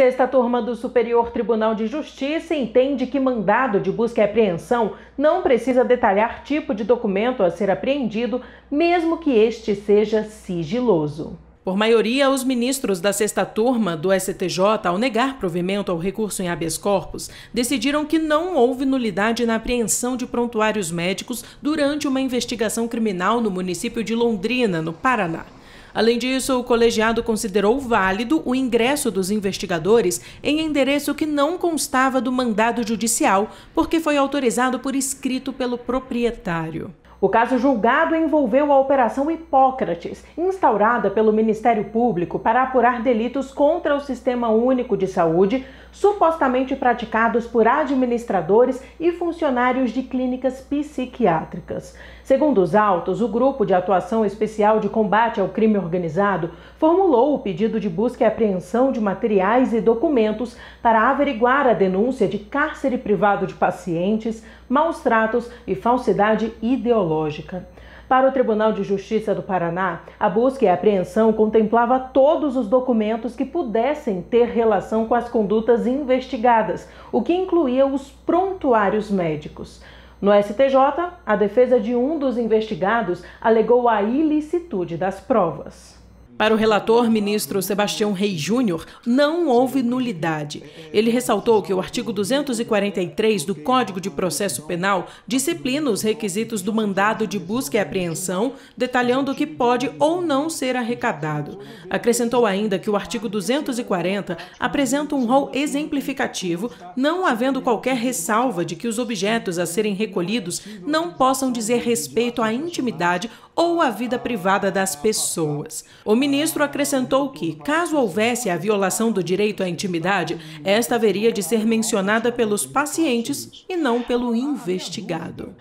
Sexta turma do Superior Tribunal de Justiça entende que mandado de busca e apreensão não precisa detalhar tipo de documento a ser apreendido, mesmo que este seja sigiloso. Por maioria, os ministros da sexta turma do STJ, ao negar provimento ao recurso em habeas corpus, decidiram que não houve nulidade na apreensão de prontuários médicos durante uma investigação criminal no município de Londrina, no Paraná. Além disso, o colegiado considerou válido o ingresso dos investigadores em endereço que não constava do mandado judicial, porque foi autorizado por escrito pelo proprietário. O caso julgado envolveu a Operação Hipócrates, instaurada pelo Ministério Público para apurar delitos contra o Sistema Único de Saúde, supostamente praticados por administradores e funcionários de clínicas psiquiátricas. Segundo os autos, o Grupo de Atuação Especial de Combate ao Crime Organizado formulou o pedido de busca e apreensão de materiais e documentos para averiguar a denúncia de cárcere privado de pacientes, maus tratos e falsidade ideológica. Para o Tribunal de Justiça do Paraná, a busca e a apreensão contemplava todos os documentos que pudessem ter relação com as condutas investigadas, o que incluía os prontuários médicos. No STJ, a defesa de um dos investigados alegou a ilicitude das provas. Para o relator, ministro Sebastião Rei Júnior, não houve nulidade. Ele ressaltou que o artigo 243 do Código de Processo Penal disciplina os requisitos do mandado de busca e apreensão, detalhando o que pode ou não ser arrecadado. Acrescentou ainda que o artigo 240 apresenta um rol exemplificativo, não havendo qualquer ressalva de que os objetos a serem recolhidos não possam dizer respeito à intimidade ou à vida privada das pessoas. O ministro acrescentou que, caso houvesse a violação do direito à intimidade, esta haveria de ser mencionada pelos pacientes e não pelo investigado.